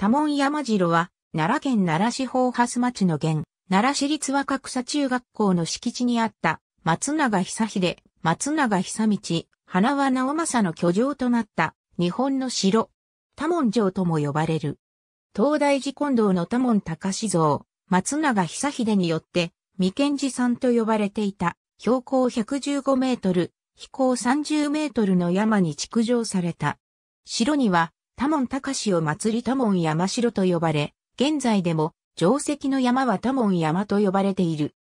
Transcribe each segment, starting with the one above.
多門山城は、奈良県奈良市方蓮町の県、奈良市立若草中学校の敷地にあった、松永久秀、松永久道、花輪直政の居城となった、日本の城、多門城とも呼ばれる。東大寺近道の多門隆像、松永久秀によって、未賢寺山と呼ばれていた、標高115メートル、飛行30メートルの山に築城された。城には、多門隆を祭り多門山城と呼ばれ、現在でも定石の山は多門山と呼ばれている。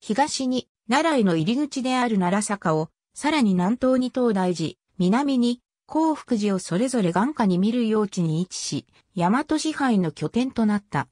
東に奈良への入り口である奈良坂を、さらに南東に東大寺、南に幸福寺をそれぞれ眼下に見る用地に位置し、大和支配の拠点となった。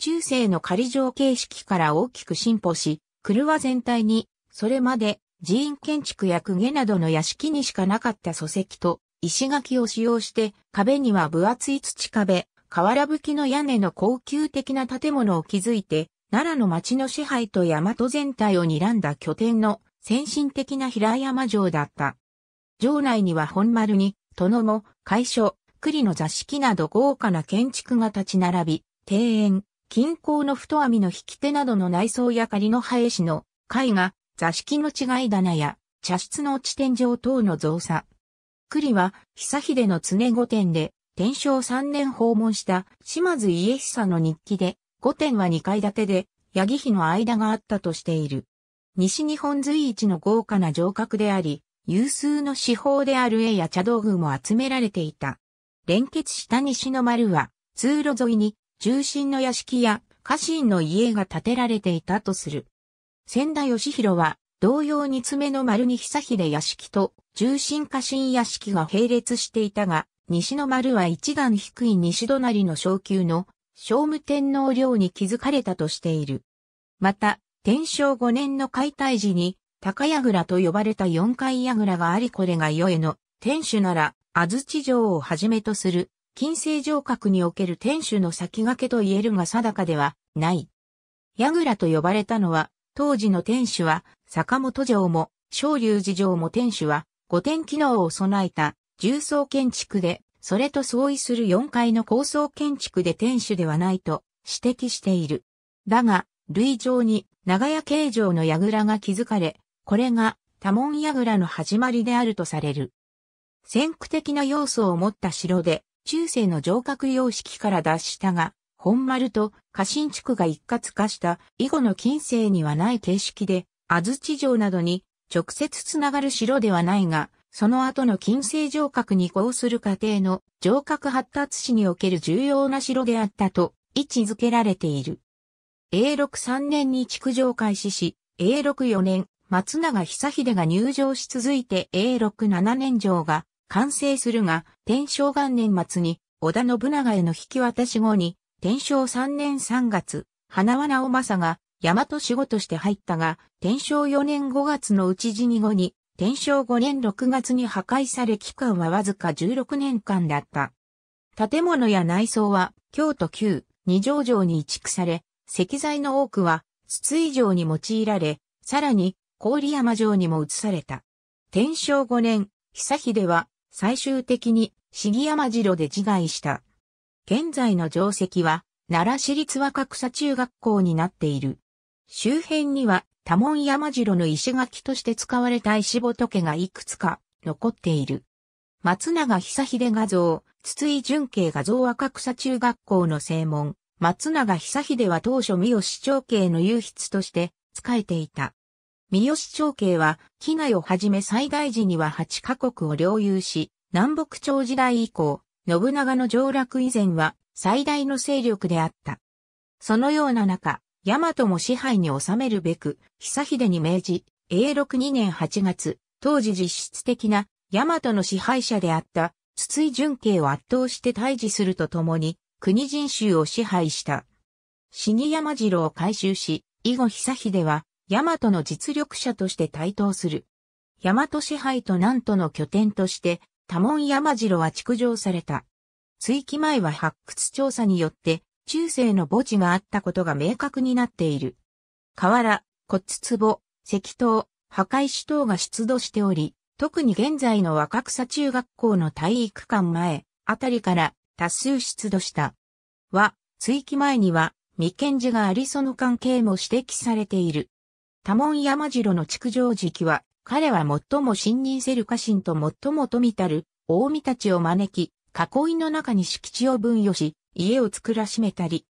中世の仮城形式から大きく進歩し、車全体に、それまで寺院建築や公家などの屋敷にしかなかった礎石と、石垣を使用して壁には分厚い土壁、瓦吹きの屋根の高級的な建物を築いて、奈良の町の支配と大和全体を睨んだ拠点の先進的な平山城だった。城内には本丸に、殿も、会所、栗の座敷など豪華な建築が立ち並び、庭園、近郊の太網の引き手などの内装や仮の林の、絵画、座敷の違い棚や、茶室の地天井等の造作、栗は、久秀の常御殿で、天正3年訪問した島津家久の日記で、御殿は2階建てで、八木碑の間があったとしている。西日本随一の豪華な城郭であり、有数の四宝である絵や茶道具も集められていた。連結した西の丸は、通路沿いに、中心の屋敷や家臣の家が建てられていたとする。千田義弘は、同様に爪の丸に久秀屋敷と中心家臣屋敷が並列していたが、西の丸は一段低い西隣の昇級の、聖武天皇陵に築かれたとしている。また、天正5年の解体時に、高櫓と呼ばれた四階櫓がありこれが世への、天守なら、安土城をはじめとする、近世城郭における天守の先駆けと言えるが定かではない。櫓と呼ばれたのは、当時の天守は、坂本城も、昇龍寺城も天守は、5点機能を備えた重層建築で、それと相違する4階の高層建築で天守ではないと指摘している。だが、類上に長屋形状の櫓が築かれ、これが多門櫓の始まりであるとされる。先駆的な要素を持った城で、中世の城郭様式から脱したが、本丸と家臣地区が一括化した以後の近世にはない形式で、安土城などに直接つながる城ではないが、その後の近世城郭に移行する過程の城郭発達史における重要な城であったと位置づけられている。永禄3年に築城開始し、永禄4年、松永久秀が入城し続いて永禄7年城が完成するが、天正元年末に織田信長への引き渡し後に、天正3年3月、花輪直政が大和守護として入ったが、天正4年5月の討地死に後に、天正5年6月に破壊され期間はわずか16年間だった。建物や内装は京都旧二条城に移築され、石材の多くは筒井城に用いられ、さらに郡山城にも移された。天正5年、久秀は最終的に杉山城で自害した。現在の城跡は、奈良市立若草中学校になっている。周辺には多門山城の石垣として使われた石仏がいくつか残っている。松永久秀画像、筒井純慶画像若草中学校の正門、松永久秀は当初三好長慶の優筆として仕えていた。三好長慶は、機内をはじめ最大時には8カ国を領有し、南北朝時代以降、信長の上洛以前は最大の勢力であった。そのような中、大和も支配に収めるべく、久秀に命じ、永禄2年8月、当時実質的な大和の支配者であった筒井淳慶を圧倒して退治するとともに、国人衆を支配した。死に山城を回収し、以後久秀は、大和の実力者として台頭する。大和支配と南都の拠点として、多門山城は築城された。追記前は発掘調査によって、中世の墓地があったことが明確になっている。河原、骨壺、石塔、墓石等が出土しており、特に現在の若草中学校の体育館前あたりから多数出土した。は、追記前には未検寺がありその関係も指摘されている。多門山城の築城時期は、彼は最も信任せる家臣と最も富たる、大見たちを招き、囲いの中に敷地を分与し、家を作らしめたり。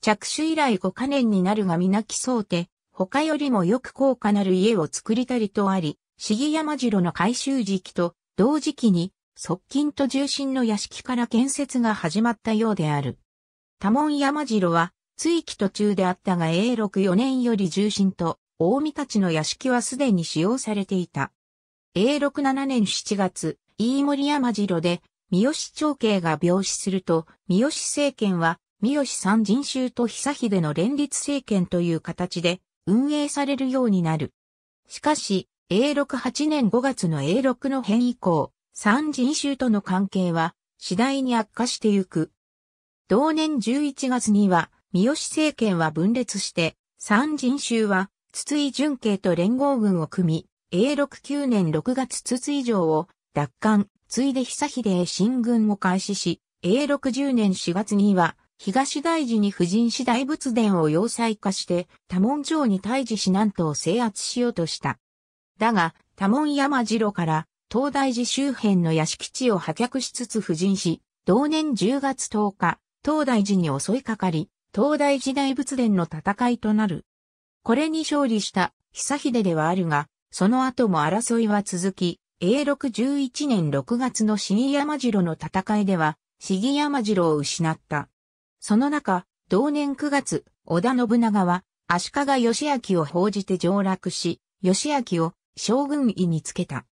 着手以来5カ年になるが皆そうて、他よりもよく高価なる家を作りたりとあり、議。山城の改修時期と同時期に側近と重臣の屋敷から建設が始まったようである。多門山城は、追記途中であったが永禄4年より重臣と、大見たちの屋敷はすでに使用されていた。永禄7年7月、飯森山城で、三好長慶が病死すると、三好政権は、三好三人衆と久秀の連立政権という形で運営されるようになる。しかし、永禄8年5月の永禄の変以降、三人衆との関係は次第に悪化してゆく。同年11月には、三好政権は分裂して、三人衆は、筒井純慶と連合軍を組み、永禄9年6月筒井城を奪還、ついで久秀へ進軍を開始し、永60年4月には、東大寺に婦人士大仏殿を要塞化して、多門城に退治し南んを制圧しようとした。だが、多門山城から東大寺周辺の屋敷地を破却しつつ婦人し、同年10月10日、東大寺に襲いかかり、東大寺大仏殿の戦いとなる。これに勝利した久秀ではあるが、その後も争いは続き、A611 年6月のに山城の戦いでは、に山城を失った。その中、同年9月、織田信長は、足利義明を報じて上洛し、義明を将軍位につけた。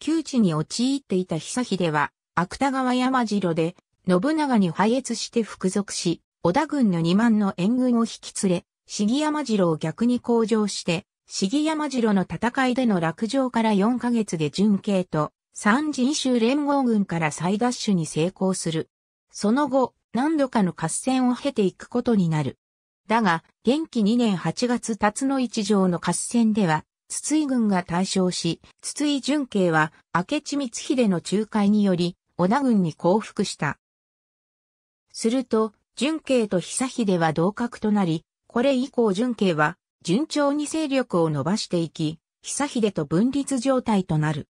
窮地に陥っていた久秀は、芥川山城で、信長に敗越して服属し、織田軍の2万の援軍を引き連れ、に山城を逆に向上して、杉山城の戦いでの落城から4ヶ月で準慶と三次衆州連合軍から再奪取に成功する。その後、何度かの合戦を経ていくことになる。だが、元気2年8月辰野一条の合戦では、筒井軍が大勝し、筒井順慶は明智光秀の仲介により、織田軍に降伏した。すると、準慶と久秀は同格となり、これ以降準慶は順調に勢力を伸ばしていき、久秀と分立状態となる。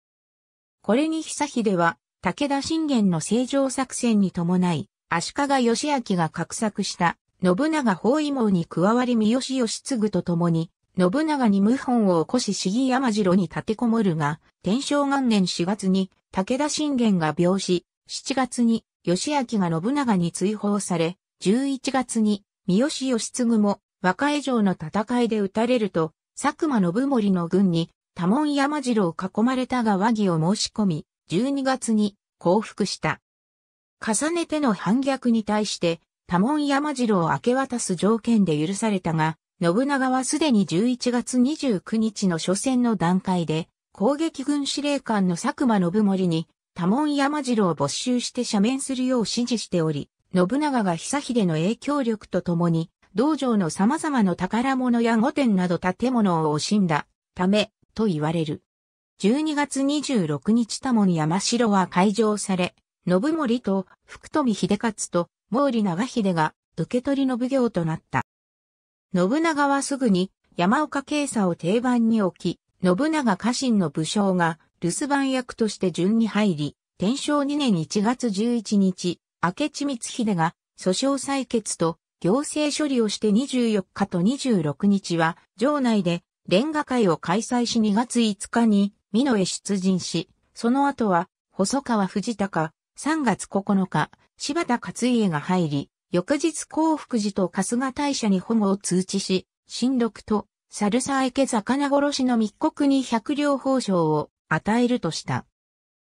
これに久秀は、武田信玄の正常作戦に伴い、足利義明が画策した信長包囲網に加わり三好義継と共に、信長に謀反を起こし市議山城に立てこもるが、天正元年4月に武田信玄が病死、7月に義明が信長に追放され、11月に三好義継も和歌城の戦いで撃たれると、佐久間信盛の軍に多門山城を囲まれたが和議を申し込み、12月に降伏した。重ねての反逆に対して、多門山城を明け渡す条件で許されたが、信長はすでに11月29日の初戦の段階で、攻撃軍司令官の佐久間信盛に、多門山城を没収して赦免するよう指示しており、信長が久秀の影響力とともに、道場の様々な宝物や御殿など建物を惜しんだため、と言われる。12月26日多門山城は開城され、信盛と福富秀勝と毛利長秀が受け取りの奉行となった。信長はすぐに山岡慶佐を定番に置き、信長家臣の武将が留守番役として順に入り、天正2年1月11日、明智光秀が訴訟採決と行政処理をして24日と26日は、城内でレンガ会を開催し2月5日に、美濃へ出陣し、その後は、細川藤高、3月9日、柴田勝家が入り、翌日幸福寺と春日大社に保護を通知し、新六と、猿沢池魚殺しの密告に百両報奨を与えるとした。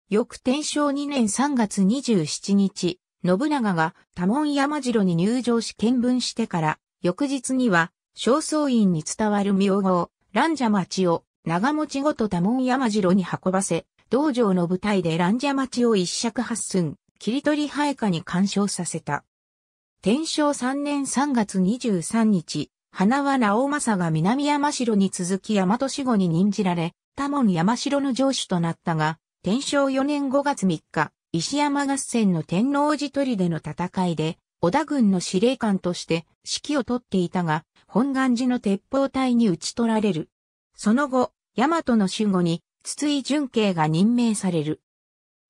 翌天正2年3月27日、信長が多門山城に入城し見聞してから、翌日には、正倉院に伝わる名号、蘭者町を長持ちごと多門山城に運ばせ、道場の舞台で蘭者町を一尺八寸、切り取り配下に干渉させた。天正3年3月23日、花は直政が南山城に続き大和死後に任じられ、多門山城の城主となったが、天正4年5月3日、石山合戦の天王寺砦の戦いで、織田軍の司令官として指揮を取っていたが、本願寺の鉄砲隊に打ち取られる。その後、大和の守護に筒井淳慶が任命される。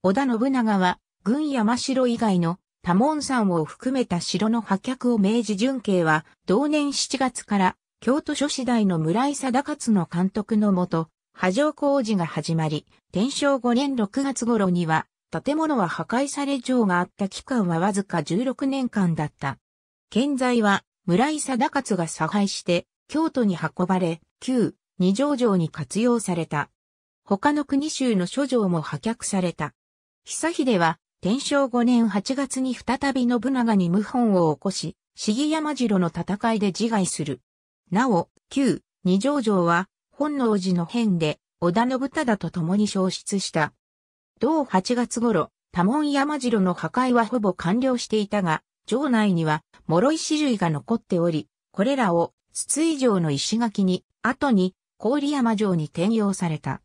織田信長は、軍山城以外の多門山を含めた城の破却を明治淳慶は、同年7月から京都諸市大の村井貞勝の監督のもと、波状工事が始まり、天正5年6月頃には、建物は破壊され城があった期間はわずか16年間だった。建材は村井貞勝が差配して京都に運ばれ、旧二条城に活用された。他の国州の諸城も破却された。久秀は天正5年8月に再び信長に謀反を起こし、重山城の戦いで自害する。なお、旧二条城は本能寺の変で織田信忠と共に消失した。同8月頃、多門山城の破壊はほぼ完了していたが、城内には諸石類が残っており、これらを筒井城の石垣に、後に郡山城に転用された。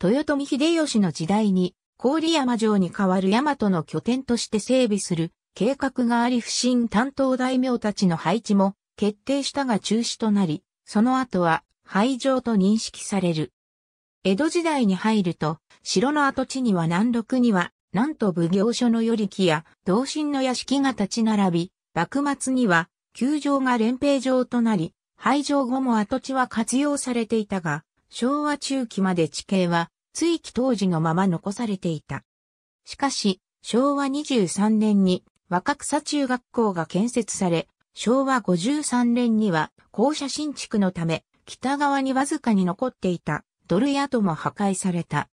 豊臣秀吉の時代に、郡山城に代わる大和の拠点として整備する計画があり不審担当大名たちの配置も決定したが中止となり、その後は廃城と認識される。江戸時代に入ると、城の跡地には南麓には、なんと奉行所のり木や、同心の屋敷が立ち並び、幕末には、球場が連兵場となり、廃場後も跡地は活用されていたが、昭和中期まで地形は、追記当時のまま残されていた。しかし、昭和23年に若草中学校が建設され、昭和53年には校舎新築のため、北側にわずかに残っていたドルヤ跡も破壊された。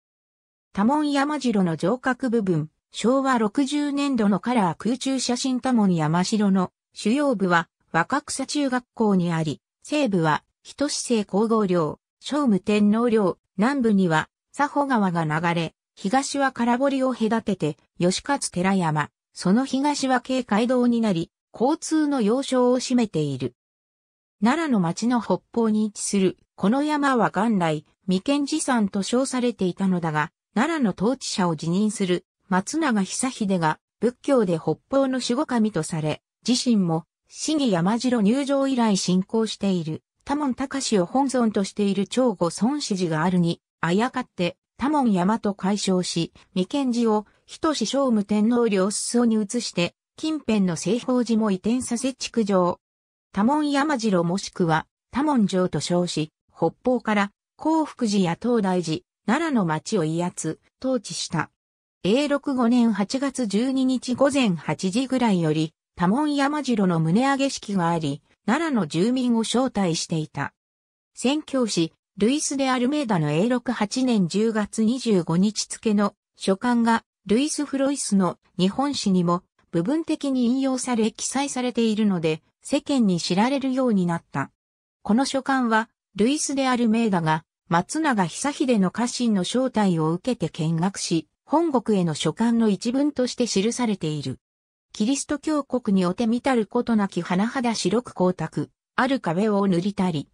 多門山城の城郭部分、昭和60年度のカラー空中写真多門山城の主要部は若草中学校にあり、西部は人志政皇后領、聖武天皇領、南部には佐保川が流れ、東は空堀を隔てて、吉勝寺山、その東は京街道になり、交通の要衝を占めている。奈良の町の北方に位置する、この山は元来、眉間寺山と称されていたのだが、奈良の統治者を辞任する松永久秀が仏教で北方の守護神とされ、自身も市議山城入城以来信仰している多門隆を本尊としている長後孫子寺があるに、あやかって多門山と解消し、眉見寺を人志聖武天皇領裾に移して、近辺の西方寺も移転させ築城。多門山城もしくは多門城と称し、北方から幸福寺や東大寺、奈良の町を威圧、統治した。永禄5年8月12日午前8時ぐらいより、多門山城の胸上げ式があり、奈良の住民を招待していた。宣教師、ルイス・デ・アルメーダの永禄8年10月25日付の書簡が、ルイス・フロイスの日本史にも部分的に引用され記載されているので、世間に知られるようになった。この書簡は、ルイス・デ・アルメーダが松永久秀の家臣の招待を受けて見学し、本国への書簡の一文として記されている。キリスト教国におてみたることなき甚だ白く光沢、ある壁を塗りたり。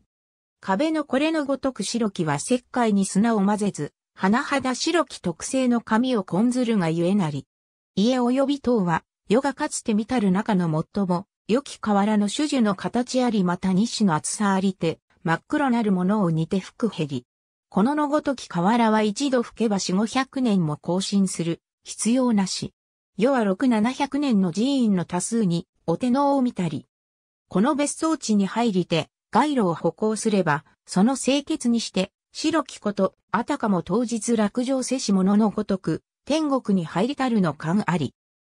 壁のこれのごとく白きは石灰に砂を混ぜず、甚だ白き特製の紙を混ずるがゆえなり。家及び等は、世がかつて見たる中の最も、良き河原の種樹の形ありまた西の厚さありて、真っ黒なるものを似て服へり。こののごとき河原は一度吹けば四五百年も更新する、必要なし。世は六七百年の寺院の多数に、お手のを見たり。この別荘地に入りて、街路を歩行すれば、その清潔にして、白きこと、あたかも当日落城せし者のごとく、天国に入りたるの感あり。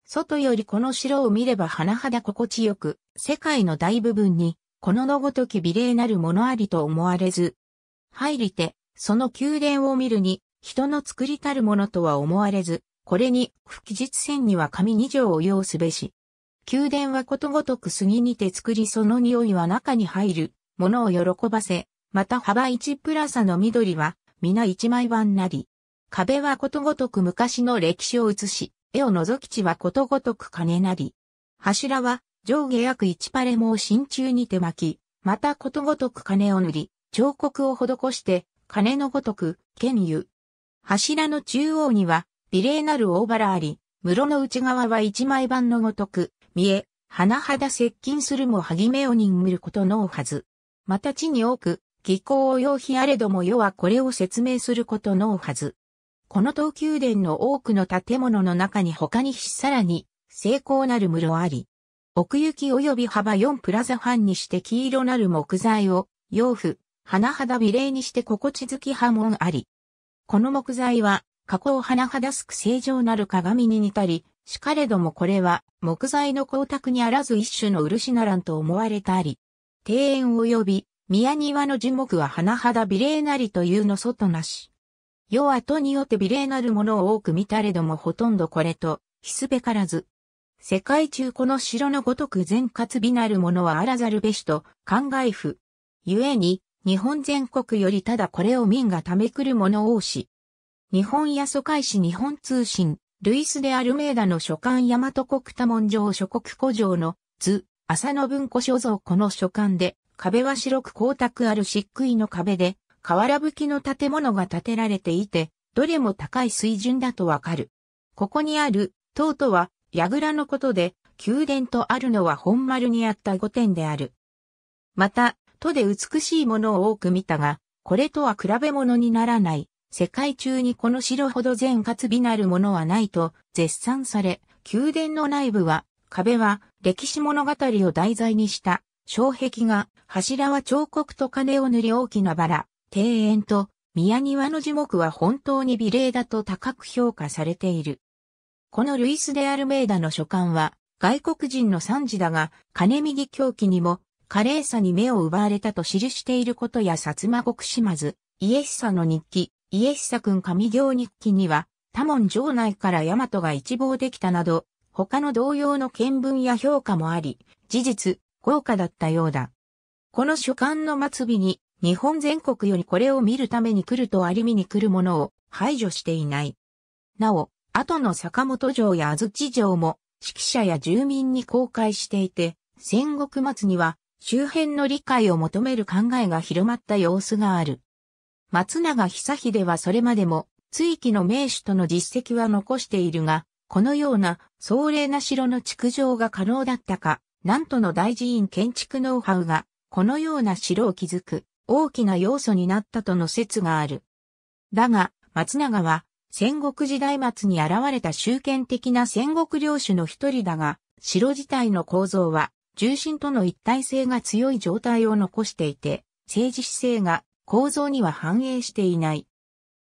外よりこの城を見れば甚だ心地よく、世界の大部分に、こののごとき美麗なるものありと思われず。入りて、その宮殿を見るに、人の作りたるものとは思われず、これに、不記日線には紙二条を要すべし。宮殿はことごとく杉にて作りその匂いは中に入る、ものを喜ばせ、また幅一プラサの緑は、皆一枚板なり。壁はことごとく昔の歴史を写し、絵を覗き地はことごとく金なり。柱は、上下約一パレモを真鍮にて巻き、またことごとく金を塗り、彫刻を施して、金のごとく、剣湯。柱の中央には、美麗なる大原あり、室の内側は一枚板のごとく、見え、花肌接近するもはぎめをにむることのおはず。また地に多く、技巧を要非あれども世はこれを説明することのおはず。この東宮殿の多くの建物の中に他にさらに、成功なる室あり。奥行き及び幅4プラザ半にして黄色なる木材を、洋布、花肌美麗にして心地づき波紋あり。この木材は、加工花肌すく正常なる鏡に似たり、しかれどもこれは、木材の光沢にあらず一種の漆ならんと思われたり。庭園及び、宮庭の樹木は花肌美麗なりというの外なし。世はとによって美麗なるものを多く見たれどもほとんどこれと、ひすべからず。世界中この城のごとく全括美なるものはあらざるべしと、考えふ。ゆえに、日本全国よりただこれを民がためくる者多し。日本や疎開市日本通信、ルイス・でアルメーダの書簡大和国多文城諸国古城の図、浅野文庫所蔵この書簡で、壁は白く光沢ある漆喰の壁で、瓦吹きの建物が建てられていて、どれも高い水準だとわかる。ここにある、塔とは、櫓のことで、宮殿とあるのは本丸にあった御殿である。また、とで美しいものを多く見たが、これとは比べ物にならない。世界中にこの城ほど善かつ美なるものはないと絶賛され、宮殿の内部は、壁は歴史物語を題材にした障壁が、柱は彫刻と金を塗り大きなバラ、庭園と宮庭の樹木は本当に美麗だと高く評価されている。このルイス・デ・アルメーダの書簡は、外国人の賛辞だが、金右狂気にも華麗さに目を奪われたと記していることや薩摩国島津、イエッサの日記、イエッサ君上行日記には、多門城内から大和が一望できたなど、他の同様の見聞や評価もあり、事実、豪華だったようだ。この書簡の末尾に、日本全国よりこれを見るために来るとあり見に来るものを排除していない。なお、後の坂本城や安土城も、指揮者や住民に公開していて、戦国末には、周辺の理解を求める考えが広まった様子がある。松永久秀はそれまでも、追記の名手との実績は残しているが、このような壮麗な城の築城が可能だったか、なんとの大寺院建築ノウハウが、このような城を築く大きな要素になったとの説がある。だが、松永は、戦国時代末に現れた集権的な戦国領主の一人だが、城自体の構造は重心との一体性が強い状態を残していて、政治姿勢が構造には反映していない。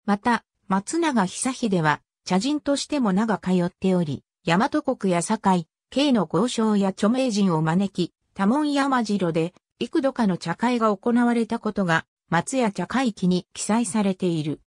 また、松永久秀は、茶人としても長通っており、大和国や堺、慶の豪商や著名人を招き、多門山城で、幾度かの茶会が行われたことが、松屋茶会記に記載されている。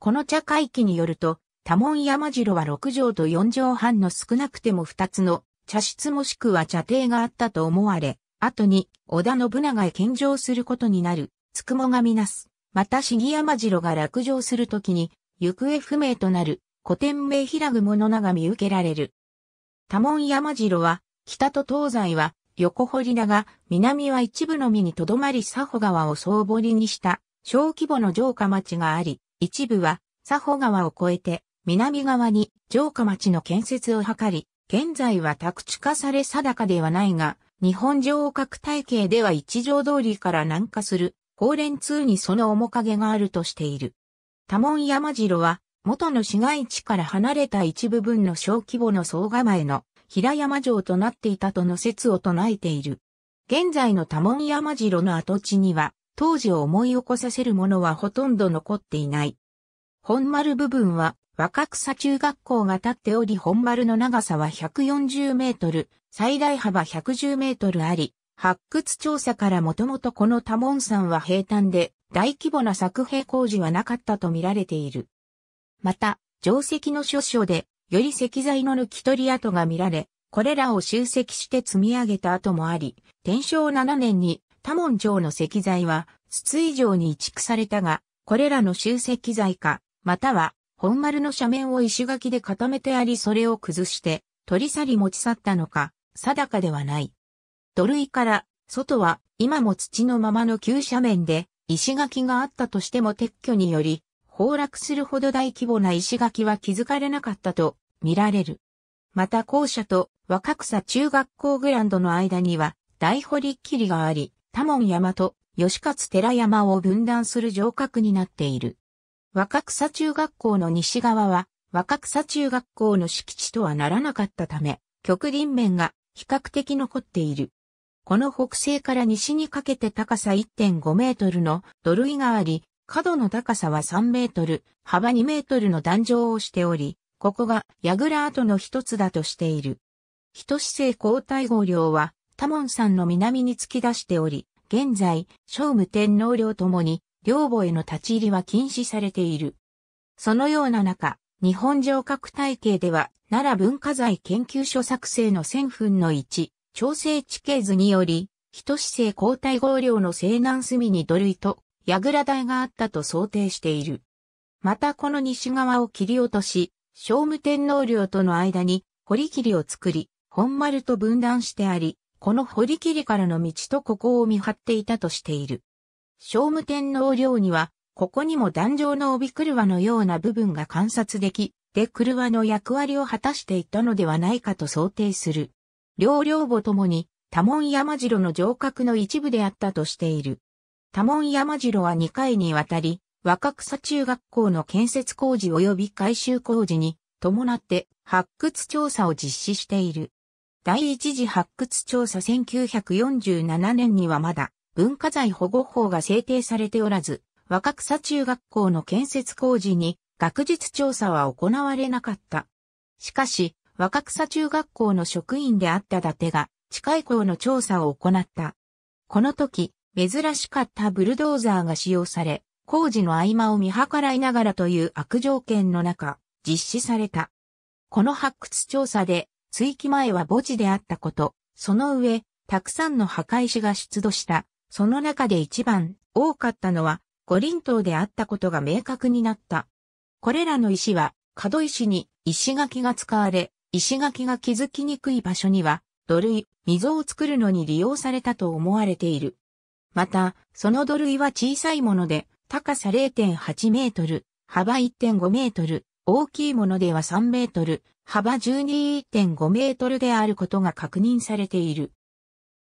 この茶会記によると、多門山城は6畳と4畳半の少なくても2つの茶室もしくは茶亭があったと思われ、後に織田信長へ献上することになる、つくもがみなす。また重山城が落城するときに、行方不明となる、古典名平雲の名が見受けられる。多門山城は、北と東西は横堀だが、南は一部のみにとどまり佐保川を総堀にした小規模の城下町があり、一部は佐保川を越えて南側に城下町の建設を図り、現在は宅地化され定かではないが、日本上核体系では一条通りから南下する、高連通にその面影があるとしている。多門山城は、元の市街地から離れた一部分の小規模の総構えの平山城となっていたとの説を唱えている。現在の多門山城の跡地には、当時を思い起こさせるものはほとんど残っていない。本丸部分は若草中学校が建っており本丸の長さは140メートル、最大幅110メートルあり、発掘調査からもともとこの多門山は平坦で、大規模な作兵工事はなかったと見られている。また、定石の諸書で、より石材の抜き取り跡が見られ、これらを集積して積み上げた跡もあり、天正7年に多門城の石材は、筒井城に移築されたが、これらの集積材か、または本丸の斜面を石垣で固めてありそれを崩して取り去り持ち去ったのか、定かではない。土塁から外は今も土のままの急斜面で石垣があったとしても撤去により崩落するほど大規模な石垣は気づかれなかったと見られる。また校舎と若草中学校グランドの間には大堀っきりがあり、多門山と吉勝寺山を分断する城郭になっている。若草中学校の西側は若草中学校の敷地とはならなかったため、極林面が比較的残っている。この北西から西にかけて高さ1.5メートルの土塁があり、角の高さは3メートル、幅2メートルの壇上をしており、ここが櫓跡の一つだとしている。人姿勢交代号領は、多門山の南に突き出しており、現在、聖武天皇領ともに、領母への立ち入りは禁止されている。そのような中、日本城郭体系では、奈良文化財研究所作成の1000分の1、調整地形図により、人市政交代合領の西南隅に土塁と、矢倉台があったと想定している。またこの西側を切り落とし、聖武天皇領との間に堀切を作り、本丸と分断してあり、この堀切からの道とここを見張っていたとしている。聖武天皇陵には、ここにも壇上の帯車のような部分が観察でき、で車の役割を果たしていったのではないかと想定する。両両母ともに、多門山城の城郭の一部であったとしている。多門山城は2回にわたり、若草中学校の建設工事及び改修工事に伴って発掘調査を実施している。第一次発掘調査1947年にはまだ文化財保護法が制定されておらず、若草中学校の建設工事に学術調査は行われなかった。しかし、若草中学校の職員であった伊達が、近い校の調査を行った。この時、珍しかったブルドーザーが使用され、工事の合間を見計らいながらという悪条件の中、実施された。この発掘調査で、追記前は墓地であったこと、その上、たくさんの墓石が出土した、その中で一番多かったのは五輪島であったことが明確になった。これらの石は、角石に石垣が使われ、石垣が気づきにくい場所には、土塁、溝を作るのに利用されたと思われている。また、その土塁は小さいもので、高さ0.8メートル、幅1.5メートル、大きいものでは3メートル、幅12.5メートルであることが確認されている。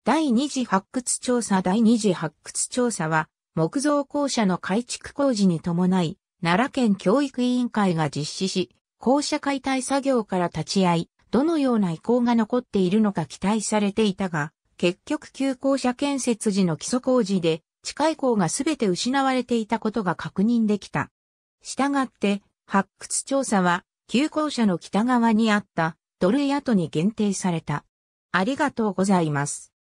第二次発掘調査第二次発掘調査は、木造校舎の改築工事に伴い、奈良県教育委員会が実施し、校舎解体作業から立ち会い、どのような遺構が残っているのか期待されていたが、結局旧校舎建設時の基礎工事で、近い校がが全て失われていたことが確認できた。したがって、発掘調査は、旧校舎の北側にあった、ドルヤトに限定された。ありがとうございます。